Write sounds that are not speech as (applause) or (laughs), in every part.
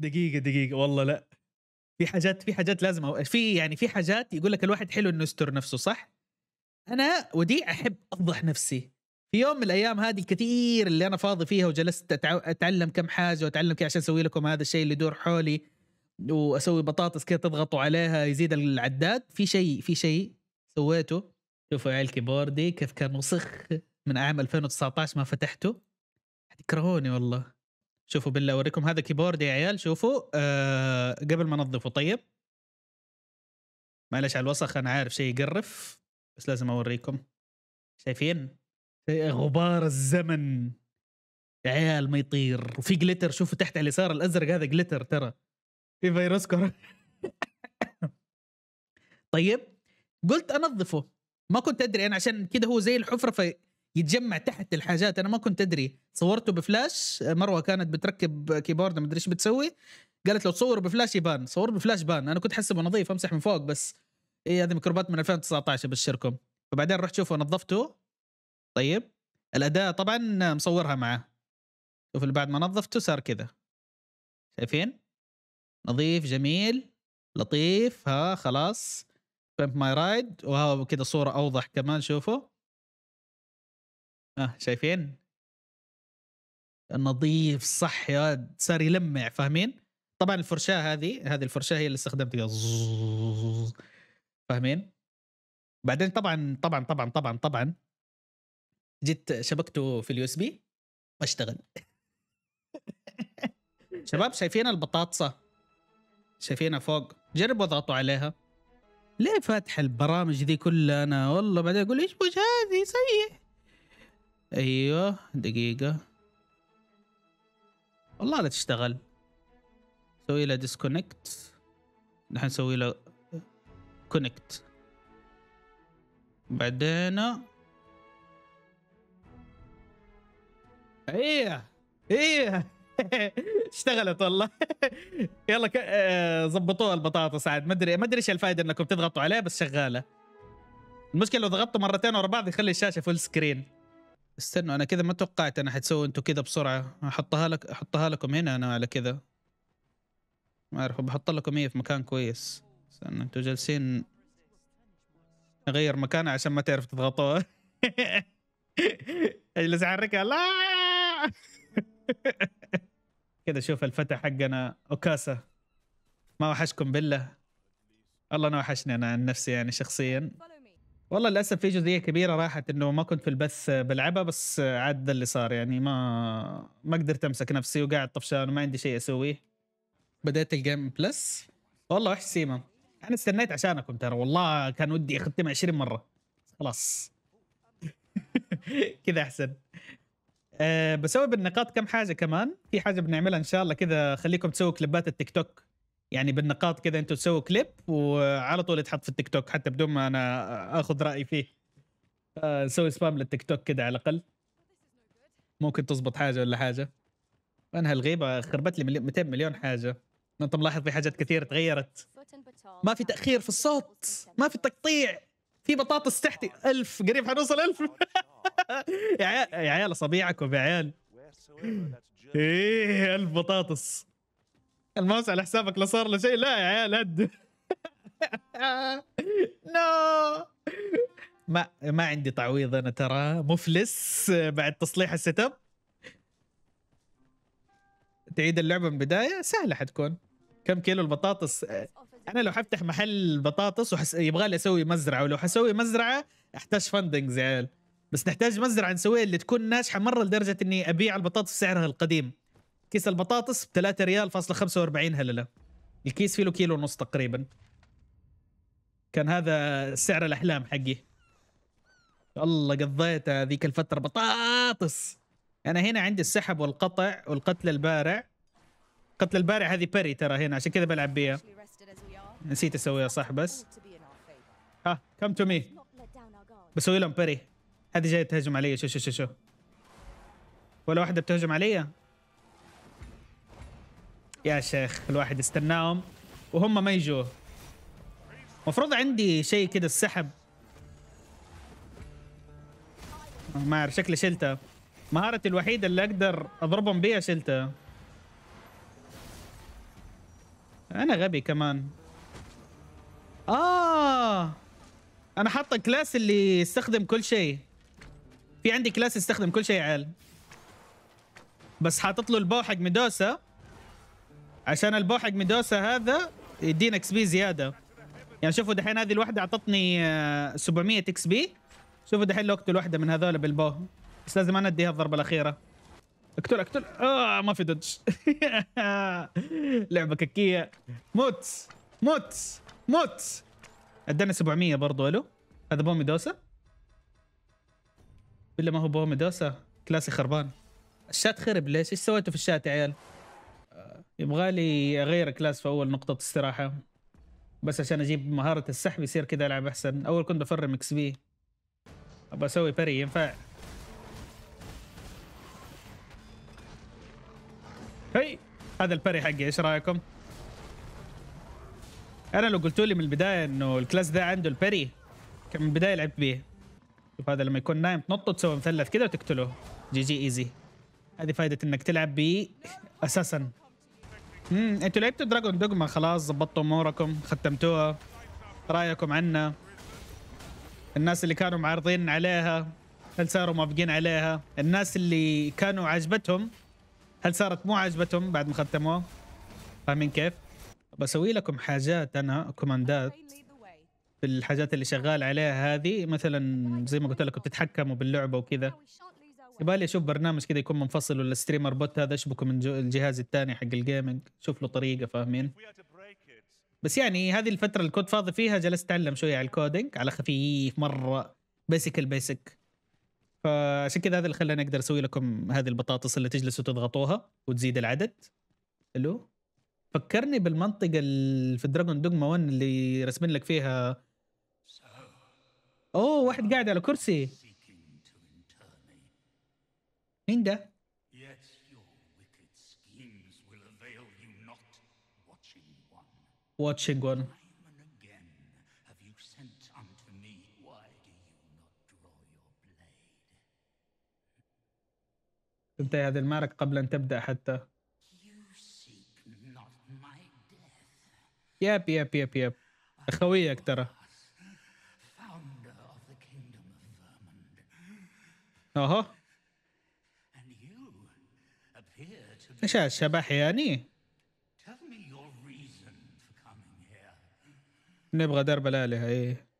دقيقه دقيقه والله لا في حاجات في حاجات لازم أو... في يعني في حاجات يقول لك الواحد حلو انه يستر نفسه صح انا وديع احب افضح نفسي في يوم من الايام هذه الكثير اللي انا فاضي فيها وجلست اتعلم كم حاجه واتعلم كيف عشان اسوي لكم هذا الشيء اللي يدور حولي واسوي بطاطس كذا تضغطوا عليها يزيد العداد في شيء في شيء سويته شوفوا يا عيال كيبوردي كيف كان وسخ من عام 2019 ما فتحته حتكرهوني والله شوفوا بالله اوريكم هذا كيبورد يا عيال شوفوا آه قبل ما انظفه طيب معلش على الوسخ انا عارف شيء يقرف بس لازم اوريكم شايفين غبار الزمن يا عيال ما يطير وفي جليتر شوفوا تحت على اليسار الازرق هذا جليتر ترى في فيروس كورونا (laughs) طيب قلت انظفه ما كنت ادري انا عشان كده هو زي الحفره في يتجمع تحت الحاجات انا ما كنت ادري صورته بفلاش مروه كانت بتركب كيبورد ما ادري ايش بتسوي قالت لو تصور بفلاش يبان صور بفلاش بان انا كنت حسبه نظيف امسح من فوق بس إيه هذه ميكروبات من 2019 ابشركم فبعدين رحت شوفه نظفته طيب الأداة طبعا مصورها معه شوف اللي بعد ما نظفته صار كذا شايفين نظيف جميل لطيف ها خلاص فهمت ماي رايد وهو كذا صوره اوضح كمان شوفوا اه شايفين نظيف صح يا صار يلمع فاهمين طبعا الفرشاه هذه هذه الفرشاه هي اللي استخدمتها فاهمين بعدين طبعا طبعا طبعا طبعا طبعا جيت شبكته في اليو اس بي واشتغل شباب شايفين البطاطسه شايفينها فوق جربوا اضغطوا عليها ليه فاتح البرامج ذي كلها انا والله بعدين اقول ايش وجه هذه سيء ايوه دقيقة والله لا تشتغل سوي له ديسكونكت نحن نسوي له كونكت بعدين ايه ايه (laughs) اشتغلت والله (laughs) يلا ك... زبطوها آه، البطاطس عاد ما ادري ما ادري ايش الفائده انكم تضغطوا عليه بس شغاله المشكله لو ضغطتوا مرتين ورا بعض يخلي الشاشه فول سكرين استنوا انا كذا ما توقعت انا حتسوي انتوا كذا بسرعه احطها لك احطها لكم هنا انا على كذا ما اعرف بحط لكم هي إيه في مكان كويس استنى انتوا جالسين نغير مكانها عشان ما تعرف تضغطوها (laughs) اجلس احركها لا (laughs) كذا شوف الفتى حقنا اوكاسا ما وحشكم بالله الله انا وحشني انا عن نفسي يعني شخصيا والله للاسف في جزئيه كبيره راحت انه ما كنت في البث بلعبها بس عاد اللي صار يعني ما ما قدرت امسك نفسي وقاعد طفشان وما عندي شيء اسويه بديت الجيم بلس والله وحش سيما انا استنيت عشانكم ترى والله كان ودي اختم 20 مره خلاص (laughs) كذا احسن أه بسوي بالنقاط كم حاجه كمان في حاجه بنعملها ان شاء الله كذا خليكم تسووا كليبات التيك توك يعني بالنقاط كذا انتم تسووا كليب وعلى طول يتحط في التيك توك حتى بدون ما انا اخذ رايي فيه آه، نسوي سبام للتيك توك كذا على الاقل ممكن تزبط حاجه ولا حاجه انا هالغيبه خربت لي 200 مليون حاجه انت ملاحظ في حاجات كثير تغيرت ما في تاخير في الصوت ما في تقطيع في بطاطس تحتي ألف قريب حنوصل ألف (laughs) يا عيال يا عيال اصابيعكم يا عيال ايه الف بطاطس الماوس على حسابك لا صار له شيء لا يا عيال هد (laughs) نو ما ما عندي تعويض انا ترى مفلس بعد تصليح السيت اب تعيد اللعبه من البدايه سهله حتكون كم كيلو البطاطس انا لو حفتح محل بطاطس وحس... يبغى لي اسوي مزرعه ولو حسوي مزرعه احتاج فندنجز يا عيال بس نحتاج مزرعه نسويها اللي تكون ناجحه مره لدرجه اني ابيع البطاطس بسعرها القديم كيس البطاطس ب 3 ريال فاصلة 45 هللة الكيس فيه له كيلو ونص تقريبا كان هذا سعر الأحلام حقي الله قضيت هذيك الفترة بطاطس أنا هنا عندي السحب والقطع والقتل البارع قتل البارع هذه بري ترى هنا عشان كذا بلعب بيها نسيت اسويها صح بس ها كم تو مي بسوي لهم بري هذه جايه تهجم علي شو شو شو شو ولا واحده بتهجم علي يا شيخ الواحد استناهم وهم ما يجوا مفروض عندي شيء كده السحب ما اعرف شكلي شلته مهارتي الوحيده اللي اقدر اضربهم بيها شلته انا غبي كمان اه انا حاطه كلاس اللي يستخدم كل شيء في عندي كلاس يستخدم كل شيء عال بس حاطط له البو حق ميدوسا عشان البوحق ميدوسا هذا يدينا اكس بي زياده يعني شوفوا دحين هذه الوحده اعطتني 700 آه، اكس بي شوفوا دحين لو اقتل واحده من هذول بالبو بس لازم انا اديها الضربه الاخيره اقتل اقتل اه ما في دج (laughs) لعبه ككيه موت موت موت ادانا 700 برضو الو هذا بو ميدوسا بالله ما هو بو ميدوسا كلاسي خربان الشات خرب ليش ايش سويتوا في الشات يا عيال يبغى لي اغير كلاس في اول نقطه استراحه بس عشان اجيب مهاره السحب يصير كذا العب احسن اول كنت بفرم اكس بي ابغى اسوي بري ينفع هي هذا البري حقي ايش رايكم انا لو قلتوا لي من البدايه انه الكلاس ذا عنده البري كان من البدايه لعبت بيه شوف هذا لما يكون نايم تنط تسوي مثلث كذا وتقتله جي جي ايزي هذه فائده انك تلعب بيه اساسا امم انتوا لعبتوا دراجون دوجما خلاص ظبطتوا اموركم ختمتوها رايكم عنا الناس اللي كانوا معارضين عليها هل صاروا موافقين عليها الناس اللي كانوا عجبتهم هل صارت مو عجبتهم بعد ما ختموها فاهمين كيف بسوي لكم حاجات انا كوماندات بالحاجات اللي شغال عليها هذه مثلا زي ما قلت لكم تتحكموا باللعبه وكذا يبغى اشوف برنامج كذا يكون منفصل ولا ستريمر بوت هذا اشبكه من الجهاز الثاني حق الجيمنج شوف له طريقه فاهمين بس يعني هذه الفتره اللي كنت فاضي فيها جلست اتعلم شويه على الكودينج على خفيف مره بيسك البيسك فعشان كذا هذا اللي خلاني اقدر اسوي لكم هذه البطاطس اللي تجلسوا تضغطوها وتزيد العدد الو فكرني بالمنطقه اللي في دراجون دوجما 1 اللي رسمين لك فيها اوه واحد قاعد على كرسي مين ده؟ Watching one. انتهي هذه المعركة قبل أن تبدأ حتى. ياب ياب ياب ياب أخويك ترى. أها عشان الشبح يعني نبغى درب الآلهة إيه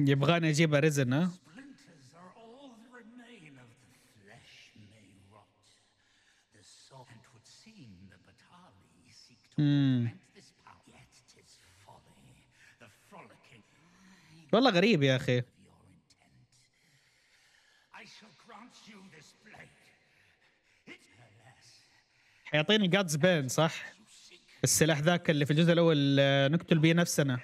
يبغاني اجيب ارزن ها امم والله غريب يا اخي حيعطيني جادز بين صح؟ السلاح ذاك اللي في الجزء الاول آه، نقتل به نفسنا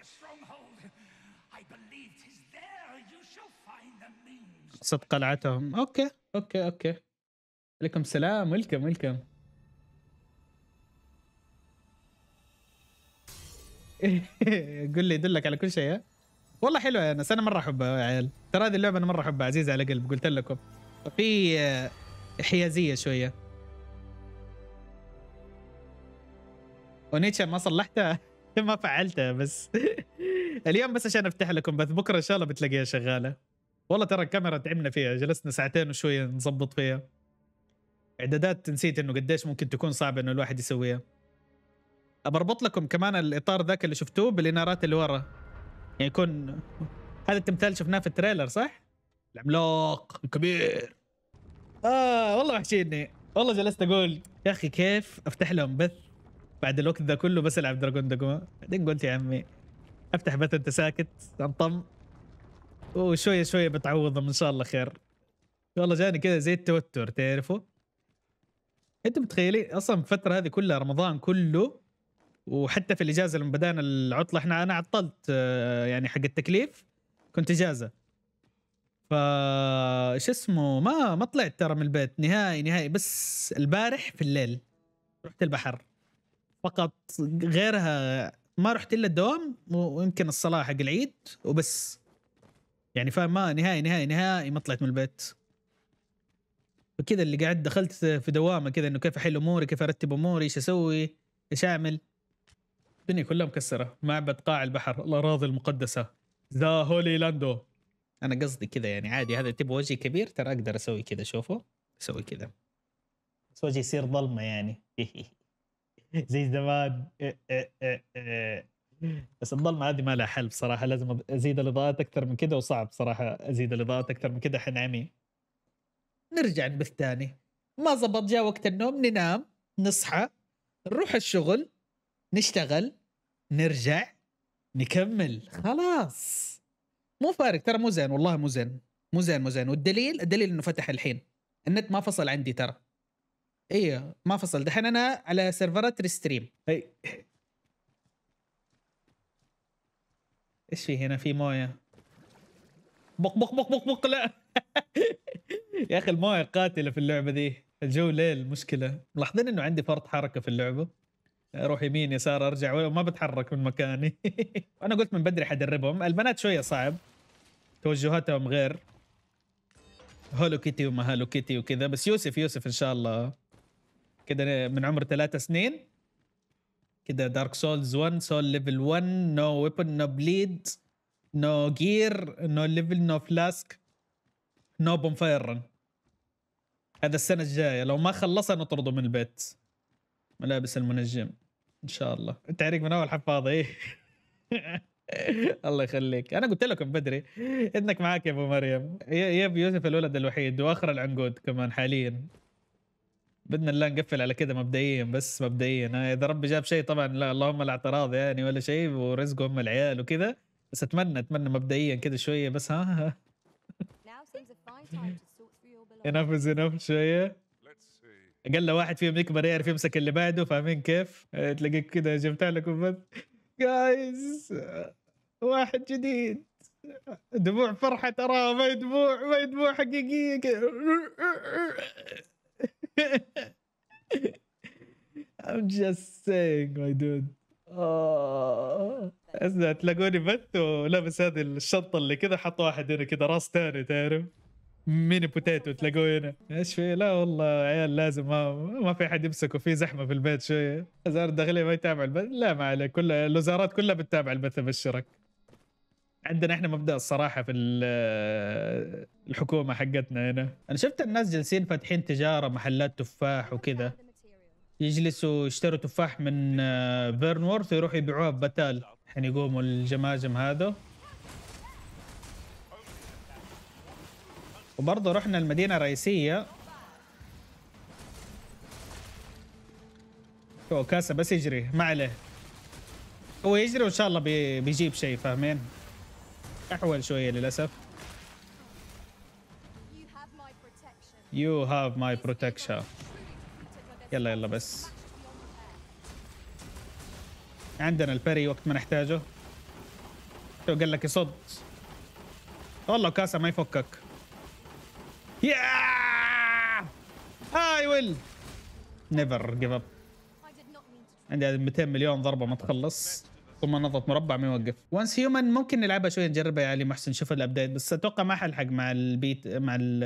قصد قلعتهم اوكي اوكي اوكي عليكم السلام ويلكم ويلكم قول لي يدلك على كل شيء ها والله حلوه يا ناس انا مره احبها يا عيال ترى هذه اللعبه انا مره احبها عزيزه على قلب قلت لكم في آه، حيازيه شويه ونيتشا ما صلحتها (laughs) ما فعلتها بس (laughs) اليوم بس عشان افتح لكم بث بكره ان شاء الله بتلاقيها شغاله والله ترى الكاميرا تعبنا فيها جلسنا ساعتين وشويه نظبط فيها اعدادات نسيت انه قديش ممكن تكون صعبه انه الواحد يسويها بربط لكم كمان الاطار ذاك اللي شفتوه بالانارات اللي ورا يعني يكون هذا التمثال شفناه في التريلر صح؟ العملاق الكبير اه والله وحشيني والله جلست اقول يا اخي كيف افتح لهم بث بعد الوقت ذا كله بس العب دراجون دوجما بعدين قلت يا عمي افتح بث انت ساكت انطم وشويه شويه بتعوضهم ان شاء الله خير والله جاني كذا زي التوتر تعرفوا انتم متخيلين اصلا الفتره هذه كلها رمضان كله وحتى في الاجازه لما بدانا العطله احنا انا عطلت آه، يعني حق التكليف كنت اجازه ف شو اسمه ما ما طلعت ترى من البيت نهائي نهائي بس البارح في الليل رحت البحر فقط غيرها ما رحت الا الدوام ويمكن الصلاه حق العيد وبس يعني فاهم ما نهائي نهائي نهائي ما طلعت من البيت فكذا اللي قاعد دخلت في دوامه كذا انه كيف احل اموري كيف ارتب اموري ايش اسوي ايش اعمل الدنيا كلها مكسره معبد قاع البحر الاراضي المقدسه ذا هولي لاندو انا قصدي كذا يعني عادي هذا تبغى وجهي كبير ترى اقدر اسوي كذا شوفوا اسوي كذا بس وجهي يصير ظلمه يعني (laughs) زي زمان إيه، إيه، إيه، بس الظلمه هذه ما لها حل بصراحه لازم ازيد الاضاءات اكثر من كذا وصعب صراحه ازيد الاضاءات اكثر من كذا حنعمي نرجع نبث ثاني ما زبط جاء وقت النوم ننام نصحى نروح الشغل نشتغل نرجع نكمل خلاص مو فارق ترى مو زين والله مو زين مو زين مو زين والدليل الدليل انه فتح الحين النت ما فصل عندي ترى ايوه ما فصل دحين انا على سيرفرات ريستريم اي ايش في هنا في مويه بق بق بق بق بق لا (laughs) يا اخي المويه قاتله في اللعبه دي الجو ليل مشكله ملاحظين انه عندي فرط حركه في اللعبه اروح يمين يسار ارجع وما بتحرك من مكاني (laughs) انا قلت من بدري حدربهم البنات شويه صعب توجهاتهم غير هولو كيتي وما هولو كيتي وكذا بس يوسف يوسف ان شاء الله كده من عمر ثلاثة سنين كده دارك سولز 1 سول ليفل 1 نو ويبن نو بليد نو جير نو ليفل نو فلاسك نو بونفاير هذا السنه الجايه لو ما خلصها نطرده من البيت ملابس المنجم ان شاء الله انت عليك من اول حفاضه ايه (laughs) الله يخليك انا قلت لكم بدري انك معاك يا ابو مريم يا ابو يوسف الولد الوحيد واخر العنقود كمان حاليا باذن الله نقفل على كذا مبدئيا بس مبدئيا آه، اذا ربي جاب شيء طبعا لا اللهم الاعتراض يعني ولا شيء ورزقه هم العيال وكذا بس اتمنى اتمنى مبدئيا كذا شويه بس ها, ها. انفز انف شويه قال له واحد فيهم يكبر يعرف يمسك اللي بعده فاهمين كيف؟ آه، تلاقيك كذا جبت لكم جايز واحد جديد دموع فرحة ترى ما دموع ما دموع حقيقية I'm just saying my dude آه. تلاقوني بث ولابس هذه الشنطة اللي كذا حط واحد هنا كذا راس ثاني تعرف ميني بوتيتو تلاقوه هنا ايش في لا والله عيال لازم ما, ما في حد يمسكه في زحمه في البيت شويه وزاره الداخليه ما يتابع البث لا ما عليه كل الوزارات كلها بتتابع البث ابشرك عندنا احنا مبدا الصراحه في الحكومه حقتنا هنا انا شفت الناس جالسين فاتحين تجاره محلات تفاح وكذا يجلسوا يشتروا تفاح من بيرنورث آه، ويروحوا يبيعوها ببتال الحين يقوموا الجماجم هذا وبرضه رحنا المدينة الرئيسية شو كاسة بس يجري ما عليه هو يجري وان شاء الله بي... بيجيب شيء فاهمين احول شوية للأسف You have my protection يلا يلا بس عندنا البري وقت ما نحتاجه شو قال لك يصد والله كاسة ما يفكك Yeah! اي ويل نيفر جيف اب عندي هذه 200 مليون ضربة ما تخلص ثم نضغط مربع ما يوقف. وانس هيومن ممكن نلعبها شوية نجربها يا علي محسن شوف الابديت بس اتوقع ما حلحق مع البيت مع ال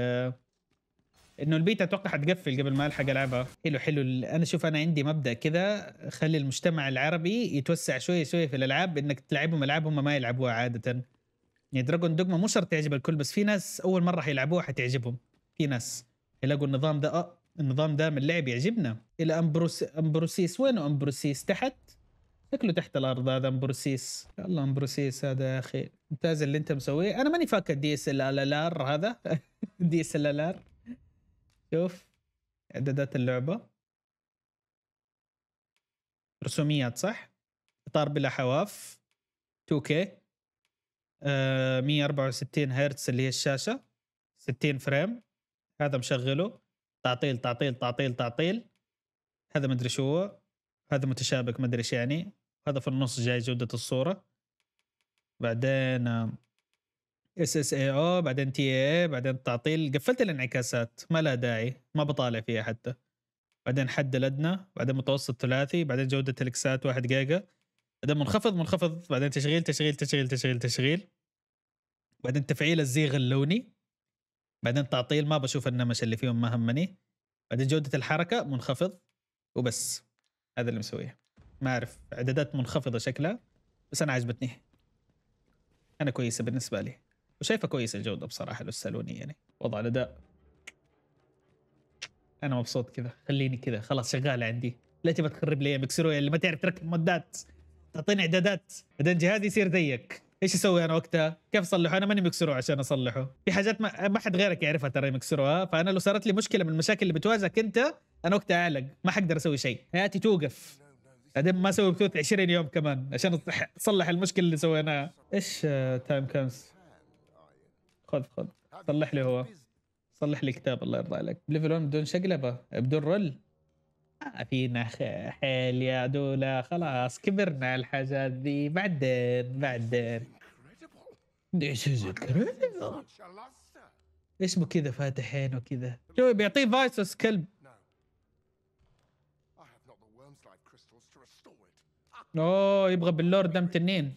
انه البيت اتوقع حتقفل قبل ما الحق العبها حلو حلو انا شوف انا عندي مبدا كذا خلي المجتمع العربي يتوسع شويه شويه في الالعاب انك تلعبهم العاب هم ما يلعبوها عاده يعني دراجون دوغما مو شرط تعجب الكل بس في ناس اول مره حيلعبوها حتعجبهم في ناس يلاقوا النظام ده اه النظام ده من اللعب يعجبنا الى امبروس امبروسيس وينه امبروسيس تحت شكله تحت الارض هذا امبروسيس يا الله امبروسيس هذا يا اخي ممتاز اللي انت مسويه انا ماني فاكر دي اس ال ال ار هذا دي اس ال ال ار شوف اعدادات اللعبه رسوميات صح اطار بلا حواف 2 كي 164 آه، هرتز اللي هي الشاشه 60 فريم هذا مشغله تعطيل تعطيل تعطيل تعطيل هذا مدري شو هذا متشابك مدري ايش يعني هذا في النص جاي جودة الصورة بعدين آه، اس اس اي او بعدين تي اي بعدين تعطيل قفلت الانعكاسات ما لها داعي ما بطالع فيها حتى بعدين حد الادنى بعدين متوسط ثلاثي بعدين جودة الاكسات 1 جيجا بعدين منخفض منخفض بعدين تشغيل تشغيل تشغيل تشغيل تشغيل بعدين تفعيل الزيغ اللوني بعدين تعطيل ما بشوف النمش اللي فيهم ما همني بعدين جودة الحركة منخفض وبس هذا اللي مسويه ما اعرف اعدادات منخفضة شكلها بس انا عجبتني انا كويسة بالنسبة لي وشايفة كويسة الجودة بصراحة لو للسالوني يعني وضع الاداء انا مبسوط كذا خليني كذا خلاص شغالة عندي لا تبى تخرب لي مكسرويا اللي يعني. ما تعرف تركب مودات تعطيني اعدادات بعدين جهازي يصير زيك ايش اسوي انا وقتها؟ كيف اصلحه؟ انا ماني مكسره عشان اصلحه، في حاجات ما, ما حد غيرك يعرفها ترى مكسرها، فانا لو صارت لي مشكله من المشاكل اللي بتواجهك انت انا وقتها اعلق، ما حقدر اسوي شيء، حياتي توقف. بعدين ما اسوي بثوث 20 يوم كمان عشان اصلح المشكله اللي سويناها. ايش تايم آه، كامس؟ خذ خذ، صلح لي هو. صلح لي كتاب الله يرضى عليك، ليفل 1 بدون شقلبه، بدون رول. آه فينا حيل يا دولة خلاص كبرنا الحاجات ذي بعدين بعدين This is incredible اسمه كذا فاتح عينه كذا شو بيعطيه فايسوس كلب اوه يبغى باللورد دم تنين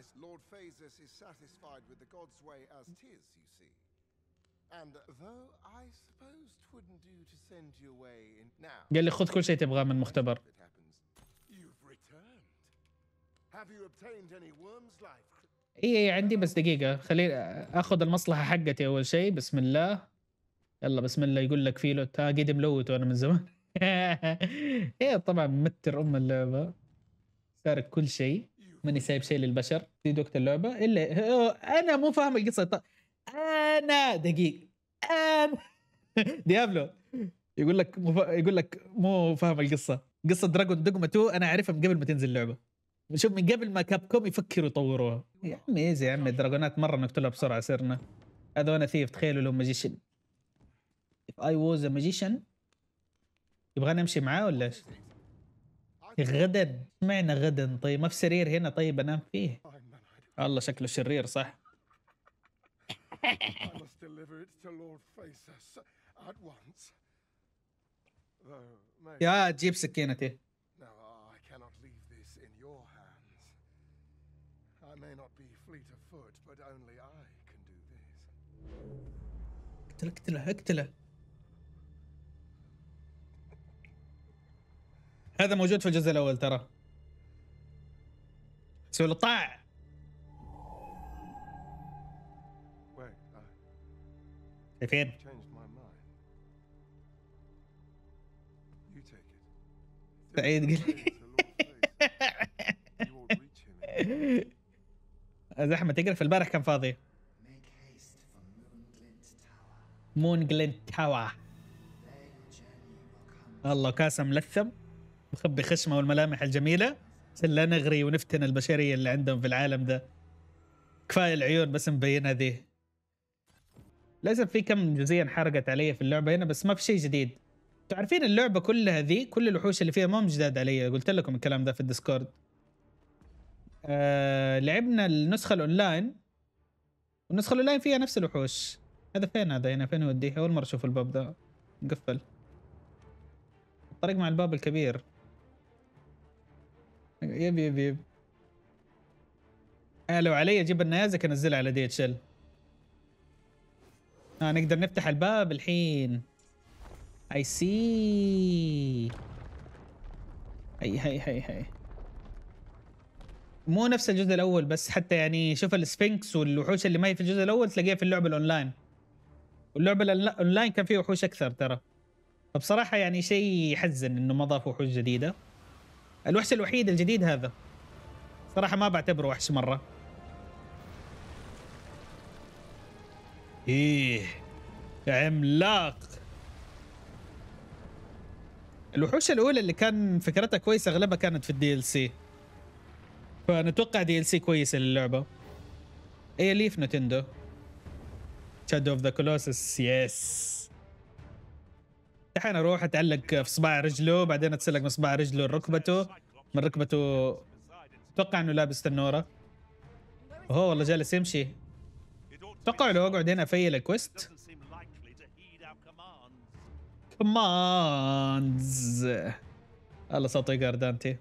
As Lord Phasus is satisfied with the god's way as tis, you see. And though I suppose do to send you away in now. قال لي خذ كل شيء تبغاه من المختبر. You've returned. Have you obtained any worm's life? اي اي عندي بس دقيقة خليني اخذ المصلحة حقتي اول شيء بسم الله يلا بسم الله يقول لك فيلو تا قد ملوت انا آه, من زمان (laughs) ايه طبعا متر ام اللعبة سارق كل شيء ماني سايب شيء للبشر في وقت اللعبة الا انا مو فاهم القصة طيب. انا دقيق انا (laughs) ديابلو يقول لك مف... يقول لك مو فاهم القصه قصه دراجون دوغما 2 انا اعرفها من قبل ما تنزل اللعبه شوف من قبل ما كاب كوم يفكروا يطوروها يا عمي ايزي يا عمي الدراجونات مره نقتلها بسرعه صرنا هذا وانا ثيف تخيلوا لو ماجيشن اف اي ووز a magician يبغاني امشي معاه ولا ايش؟ غدا اشمعنى غدا طيب ما في سرير هنا طيب انام فيه الله شكله شرير صح I must deliver it to Lord Faces at once. Though, maybe... يا جيب سكينتي. Now, I cannot leave this in your hands. I may not be fleet of foot, but only I can do this. اقتله اقتله اقتله. هذا موجود في الجزء الاول ترى. سوي له فين؟ سعيد قال زحمة تقرا في البارح كان فاضي مون جلنت تاور الله كاسة ملثم مخبي خشمه والملامح الجميلة عشان لا نغري ونفتن البشرية اللي عندهم في العالم ده كفاية العيون بس مبينة ذي للاسف في كم جزئيه انحرقت علي في اللعبه هنا بس ما في شيء جديد تعرفين اللعبه كلها ذي كل الوحوش اللي فيها ما هم جداد علي قلت لكم الكلام ده في الديسكورد آه لعبنا النسخه الاونلاين والنسخه الاونلاين فيها نفس الوحوش هذا فين هذا هنا فين يوديه اول مره اشوف الباب ده مقفل الطريق مع الباب الكبير يبي يبي يب. آه لو علي اجيب النيازك انزلها على دي اتش ال آه نقدر نفتح الباب الحين اي سي هي هي هي هي مو نفس الجزء الاول بس حتى يعني شوف السفنكس والوحوش اللي ما هي في الجزء الاول تلاقيها في اللعبه الاونلاين واللعبه الاونلاين كان فيها وحوش اكثر ترى فبصراحه يعني شيء يحزن انه ما ضافوا وحوش جديده الوحش الوحيد الجديد هذا صراحه ما بعتبره وحش مره ايه عملاق الوحوش الاولى اللي كان فكرتها كويسه اغلبها كانت في الدي ال سي فنتوقع دي ال سي كويسه للعبه اي ليف نتندو شادو اوف ذا كولوسس يس دحين اروح اتعلق في صباع رجله بعدين اتسلق من صباع رجله لركبته من ركبته اتوقع انه لابس تنوره هو والله جالس يمشي اتوقع لو اقعد هنا افيل الكويست كوماندز الله صوته يقهر دانتي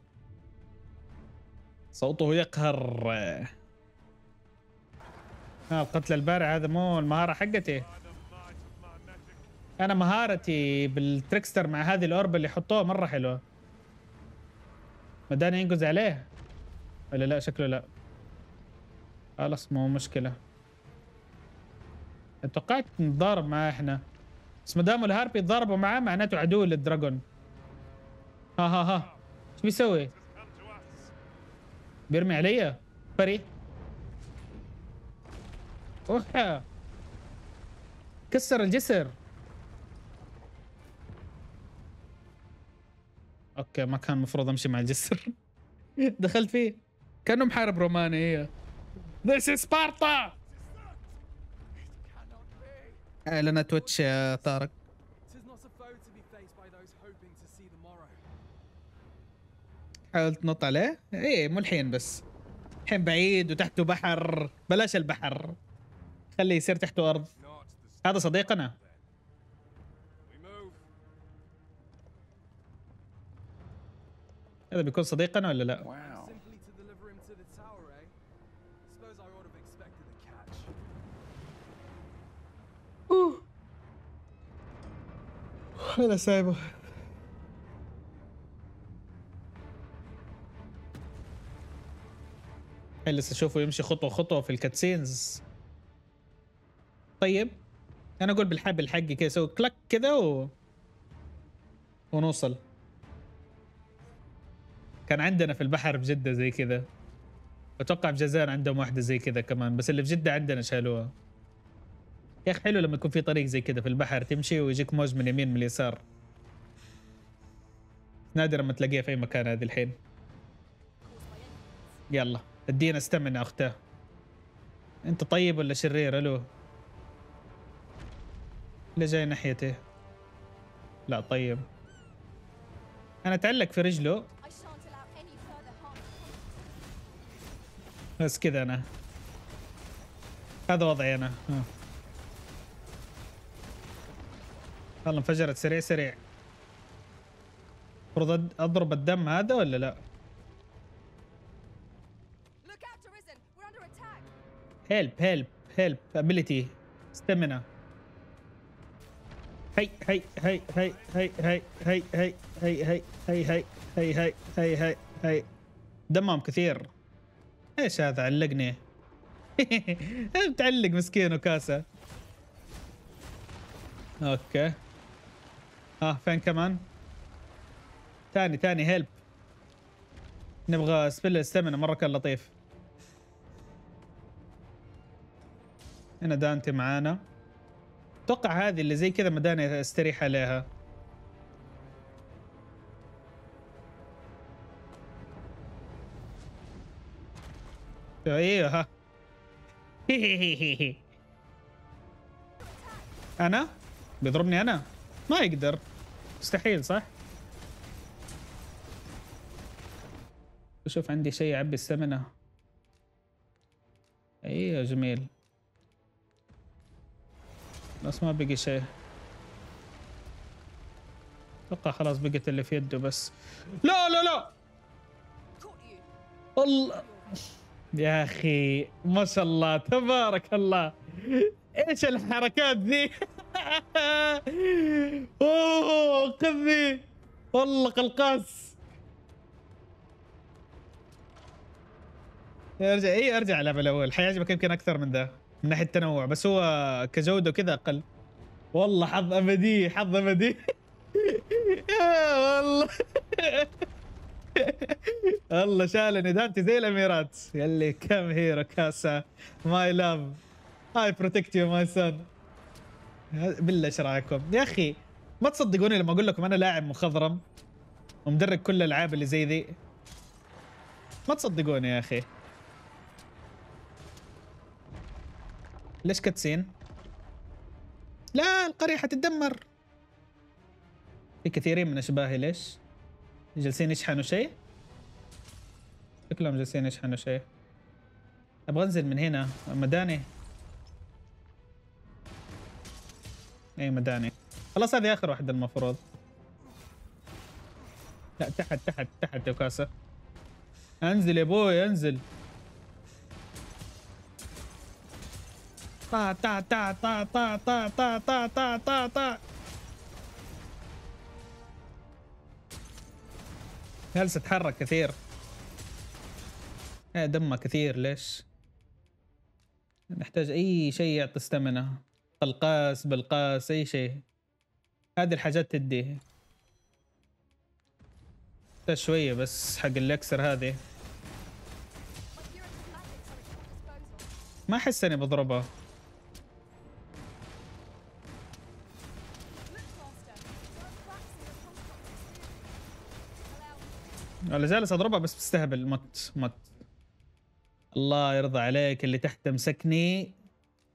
صوته يقهر ها القتل البارع هذا مو المهارة حقتي أنا مهارتي بالتريكستر مع هذه الأورب اللي حطوها مرة حلوة مداني ينقز عليه ولا لا شكله لا خلاص مو مشكلة توقعت نتضارب معاه احنا بس ما دام الهاربي يتضاربوا معاه معناته عدو للدراجون ها ها ها ايش بيسوي؟ بيرمي عليا فري اوحى كسر الجسر اوكي ما كان المفروض امشي مع الجسر (laughs) دخلت فيه كانه محارب روماني هي ذيس سبارتا اعلن تويتش يا طارق حاول تنط عليه ايه مو الحين بس الحين بعيد وتحته بحر بلاش البحر خليه يصير تحته ارض هذا صديقنا هذا بيكون صديقنا ولا لا ولا سايبه لسه شوفه يمشي خطوه خطوه في الكاتسينز طيب انا اقول بالحبل حقي كده اسوي كلك كده و... ونوصل كان عندنا في البحر بجده زي كده اتوقع في جزائر عندهم واحده زي كذا كمان بس اللي في جده عندنا شالوها يا اخي حلو لما يكون في طريق زي كذا في البحر تمشي ويجيك موج من اليمين من اليسار نادرا ما تلاقيها في اي مكان هذه الحين يلا ادينا استمنى اخته انت طيب ولا شرير الو اللي جاي ناحيتي لا طيب انا اتعلق في رجله بس كذا انا هذا وضعي انا يلا انفجرت سريع سريع المفروض اضرب الدم هذا ولا لا؟ هيلب هيلب هيلب ابيلتي ستامينا هي هي هي هي هي هي هي هي هي هي هي هي هي هي هي هي دمهم كثير ايش هذا علقني متعلق مسكين وكاسه اوكي اه فين كمان تاني تاني هيلب نبغى سبيل السمنة مرة كان لطيف هنا دانتي معانا اتوقع هذه اللي زي كذا مداني استريح عليها ايوه ها (laughs) انا بيضربني انا ما يقدر مستحيل صح؟ شوف عندي شيء يعبي السمنة ايوه جميل بس ما بقي شيء اتوقع خلاص بقت اللي في يده بس لا لا لا الله يا اخي ما شاء الله تبارك الله ايش الحركات ذي (laughs) اوه قذي والله قلقاس ارجع اي ارجع لعب الاول حيعجبك يمكن اكثر من ذا من ناحيه التنوع بس هو كجوده وكذا اقل والله حظ ابدي حظ ابدي (laughs) يا والله (laughs) الله شالني دانتي زي الاميرات يلي كم هيرو كاسا ماي لاف هاي بروتكت يو ماي سان بالله ايش رايكم يا اخي ما تصدقوني لما اقول لكم انا لاعب مخضرم ومدرب كل الالعاب اللي زي ذي ما تصدقوني يا اخي ليش كاتسين لا القرية حتتدمر في كثيرين من اشباهي ليش جالسين يشحنوا شيء شكلهم جالسين يشحنوا شيء ابغى انزل من هنا مداني اي مداني خلاص هذه اخر واحدة المفروض لا تحت تحت تحت يا كاسة انزل يا بوي انزل طا طا طا طا طا طا طا طا طا طا طا جالس اتحرك كثير دمه كثير ليش نحتاج اي شيء يعطي استمنه القاس بالقاس اي شيء هذه الحاجات تديه شوية بس حق الاكسر هذه ما احس اني بضربها ولا جالس اضربها بس بستهبل مت مت الله يرضى عليك اللي تحت مسكني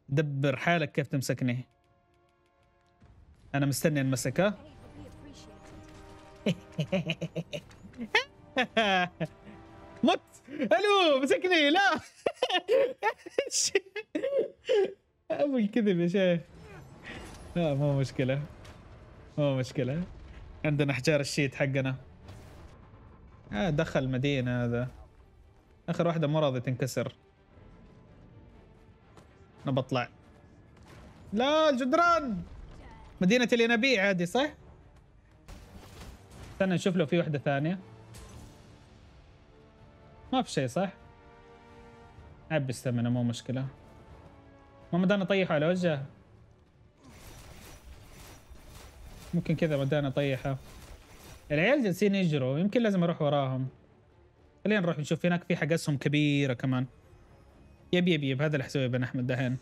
دبر حالك كيف تمسكني انا مستني انمسك ها (laughs) مت الو مسكني لا (laughs) ابو الكذب يا شيخ لا مو مشكله مو مشكله عندنا حجار الشيت حقنا آه دخل مدينه هذا اخر واحده ما راضي تنكسر انا بطلع لا الجدران مدينة الينابيع عادي صح؟ استنى نشوف لو في وحدة ثانية ما في شيء صح؟ عبي السمنة مو مشكلة ما مدانا طيحه على وجهه ممكن كذا مدانا طيحه العيال جالسين يجروا يمكن لازم اروح وراهم خلينا نروح نشوف هناك في حق اسهم كبيرة كمان يب يب يب هذا اللي حسوي بن احمد دحين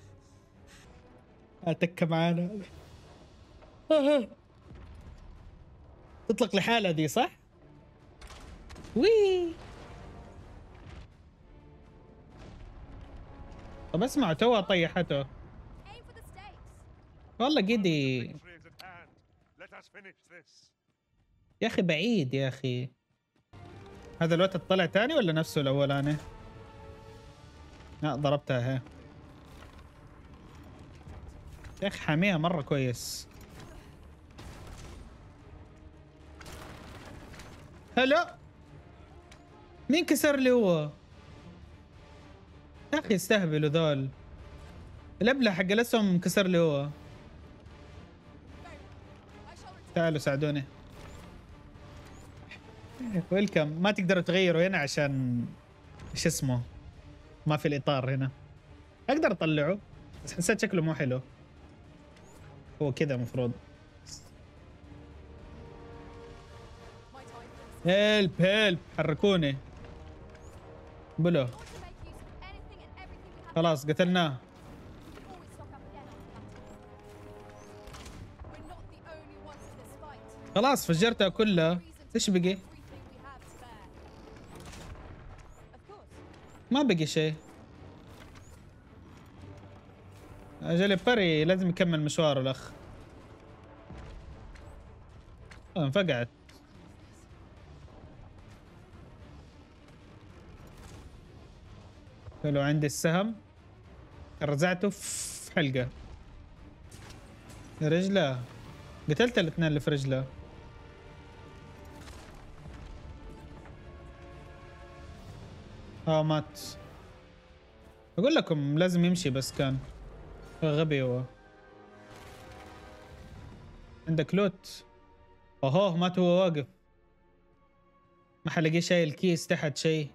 تكه معانا تطلق لحالها ذي صح؟ وي طب اسمع توها طيحته والله قدي يا اخي بعيد يا اخي هذا الوقت طلع تاني ولا نفسه الاولاني؟ لا ضربتها هي يا اخي حاميها مره كويس هلا مين كسر لي هو يا اخي استهبلوا ذول الابله حق الاسهم كسر لي هو تعالوا ساعدوني ويلكم ما تقدروا تغيروا هنا عشان شو اسمه ما في الاطار هنا اقدر اطلعه بس حسيت شكله مو حلو هو كذا المفروض هيلب هيلب حركوني بلو خلاص قتلناه خلاص فجرتها كلها ايش بقي ما بقي شيء اجل بري لازم يكمل مشواره الاخ انفقعت حلو عندي السهم رزعته في حلقه رجله قتلت الاثنين اللي في رجله اه مات اقول لكم لازم يمشي بس كان غبي هو عندك لوت اوه مات هو واقف ما حلاقيه شايل كيس تحت شيء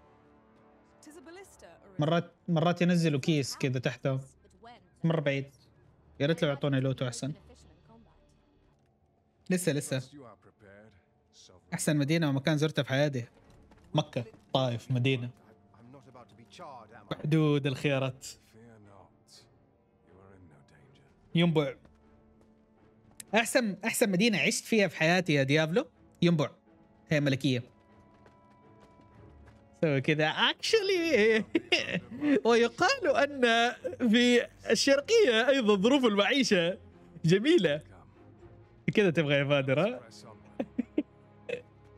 مرات مرات ينزلوا كيس كذا تحته مره بعيد يا ريت لو يعطوني لوتو احسن لسه لسه احسن مدينه ومكان زرته في حياتي مكه طائف مدينه محدود الخيارات ينبع احسن احسن مدينه عشت فيها في حياتي يا ديابلو ينبع هي ملكيه سوي كذا اكشلي (laughs) ويقال ان في الشرقيه ايضا ظروف المعيشه جميله كذا تبغى يا فادر ها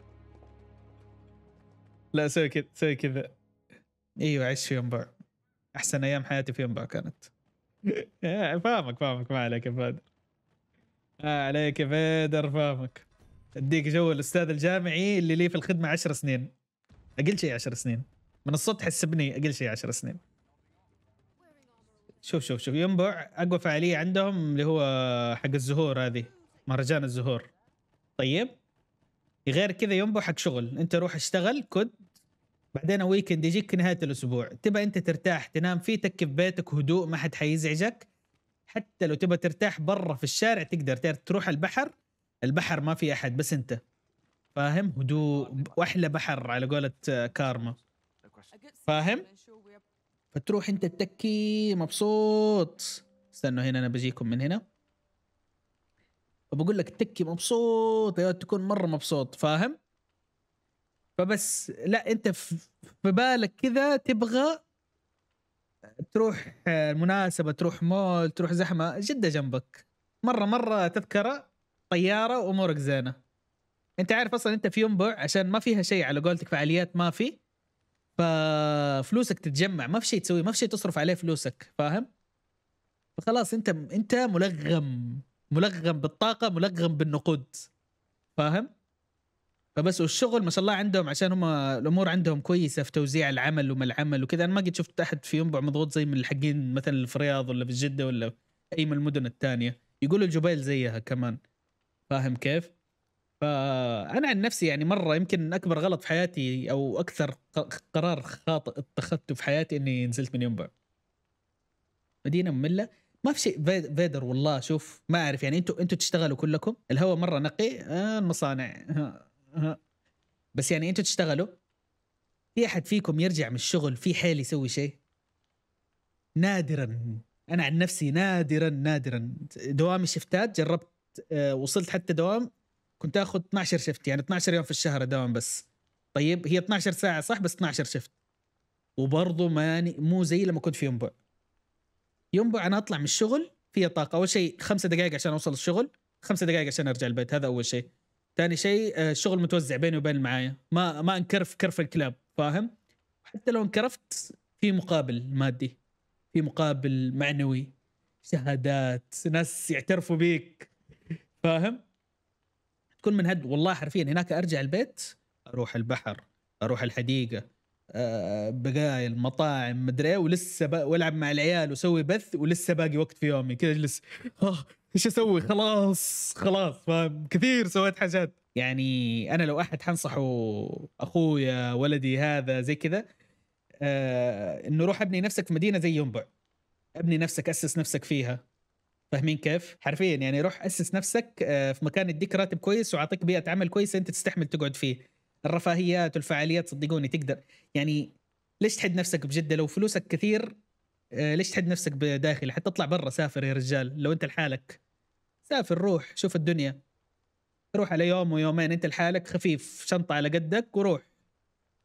(laughs) لا سوي كذا سوي كذا ايوه عيش في ينبع احسن ايام حياتي في ينبع كانت (laughs) فاهمك فاهمك ما عليك يا فادر ما عليك يا فادر فاهمك اديك جو الاستاذ الجامعي اللي لي في الخدمه عشر سنين اقل شيء عشر سنين من الصوت حسبني اقل شيء عشر سنين شوف شوف شوف ينبع اقوى فعاليه عندهم اللي هو حق الزهور هذه مهرجان الزهور طيب غير كذا ينبع حق شغل انت روح اشتغل كد بعدين ويكند يجيك نهايه الاسبوع تبى انت ترتاح تنام تك في بيتك هدوء ما حد حيزعجك حتى لو تبى ترتاح برا في الشارع تقدر تروح البحر البحر ما في احد بس انت فاهم هدوء واحلى بحر على قولة آه، كارما فاهم فتروح انت تتكي مبسوط استنوا هنا انا بجيكم من هنا وبقول لك التكي مبسوط يا تكون مره مبسوط فاهم فبس لا انت في بالك كذا تبغى تروح آه، مناسبة تروح مول تروح زحمة جدة جنبك مرة مرة تذكرة طيارة وامورك زينة انت عارف اصلا انت في ينبع عشان ما فيها شيء على قولتك فعاليات ما في ففلوسك تتجمع ما في شيء تسوي ما في شيء تصرف عليه فلوسك فاهم فخلاص انت انت ملغم ملغم بالطاقة ملغم بالنقود فاهم فبس والشغل ما شاء الله عندهم عشان هم الامور عندهم كويسه في توزيع العمل وما العمل وكذا انا ما قد شفت احد في ينبع مضغوط زي من الحقين مثلا في الرياض ولا في جده ولا اي من المدن الثانيه يقولوا الجبيل زيها كمان فاهم كيف؟ فانا عن نفسي يعني مره يمكن اكبر غلط في حياتي او اكثر قرار خاطئ اتخذته في حياتي اني نزلت من ينبع مدينه ممله ما في شيء فيدر والله شوف ما اعرف يعني انتوا انتوا تشتغلوا كلكم الهواء مره نقي آه المصانع بس يعني انتوا تشتغلوا في احد فيكم يرجع من الشغل في حيل يسوي شيء نادرا انا عن نفسي نادرا نادرا دوامي شفتات جربت آه، وصلت حتى دوام كنت اخذ 12 شفت يعني 12 يوم في الشهر اداوم بس طيب هي 12 ساعه صح بس 12 شفت وبرضه ماني مو زي لما كنت في ينبع ينبع انا اطلع من الشغل فيها طاقه اول شيء خمسة دقائق عشان اوصل الشغل خمسة دقائق عشان ارجع البيت هذا اول شيء ثاني شيء الشغل آه، متوزع بيني وبين معايا ما ما انكرف كرف الكلاب فاهم حتى لو انكرفت في مقابل مادي في مقابل معنوي شهادات ناس يعترفوا بيك فاهم تكون من هد والله حرفيا هناك ارجع البيت اروح البحر اروح الحديقه بقايا آه، بقايل مطاعم مدري إيه، ولسه والعب مع العيال وسوي بث ولسه باقي وقت في يومي كذا اجلس آه، ايش اسوي خلاص خلاص فاهم كثير سويت حاجات يعني انا لو احد حنصحه اخويا ولدي هذا زي كذا آه انه روح ابني نفسك في مدينه زي ينبع ابني نفسك اسس نفسك فيها فاهمين كيف؟ حرفيا يعني روح اسس نفسك آه في مكان يديك راتب كويس واعطيك بيئه عمل كويسه انت تستحمل تقعد فيه الرفاهيات والفعاليات صدقوني تقدر يعني ليش تحد نفسك بجده لو فلوسك كثير آه، ليش تحد نفسك بداخلي حتى اطلع برا سافر يا رجال لو انت لحالك سافر روح شوف الدنيا روح على يوم ويومين انت لحالك خفيف شنطه على قدك وروح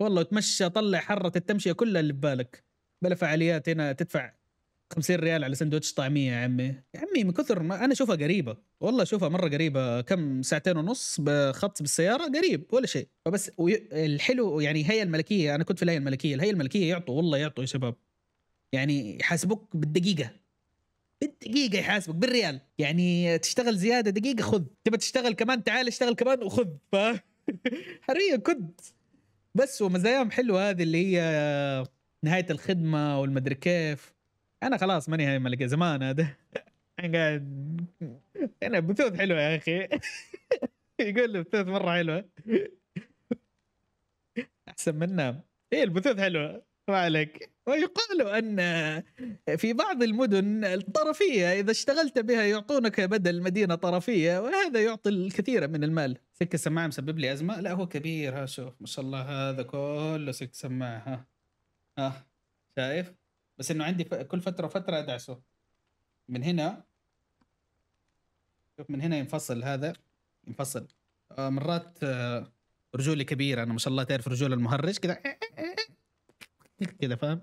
والله تمشى طلع حره التمشيه كلها اللي ببالك بلا فعاليات هنا تدفع 50 ريال على سندوتش طعميه يا عمي يا عمي من كثر ما انا اشوفها قريبه والله اشوفها مره قريبه كم ساعتين ونص بخط بالسياره قريب ولا شيء فبس الحلو يعني الهيئه الملكيه انا كنت في الهيئه الملكيه الهيئه الملكيه يعطوا والله يعطوا يا شباب يعني يحاسبوك بالدقيقه بالدقيقة يحاسبك بالريال يعني تشتغل زيادة دقيقة خذ تبى تشتغل كمان تعال اشتغل كمان وخذ ف (laughs) حرية كنت بس ومزاياهم حلوة هذه اللي هي نهاية الخدمة والمدري كيف أنا خلاص ماني هاي ملكة زمان هذا (laughs) أنا قاعد أنا بثوث حلوة يا أخي (laughs) يقول لي بثوث مرة حلوة أحسن منها إيه البثوث حلوة ما عليك ويقال ان في بعض المدن الطرفيه اذا اشتغلت بها يعطونك بدل مدينه طرفيه وهذا يعطي الكثير من المال سلك السماعه مسبب لي ازمه لا هو كبير ها شوف ما شاء الله هذا كله سلك سماعه ها ها شايف بس انه عندي ف... كل فتره فتره ادعسه من هنا شوف من هنا ينفصل هذا ينفصل آه مرات آه رجولي كبيره انا ما شاء الله تعرف رجول المهرج كذا كده فاهم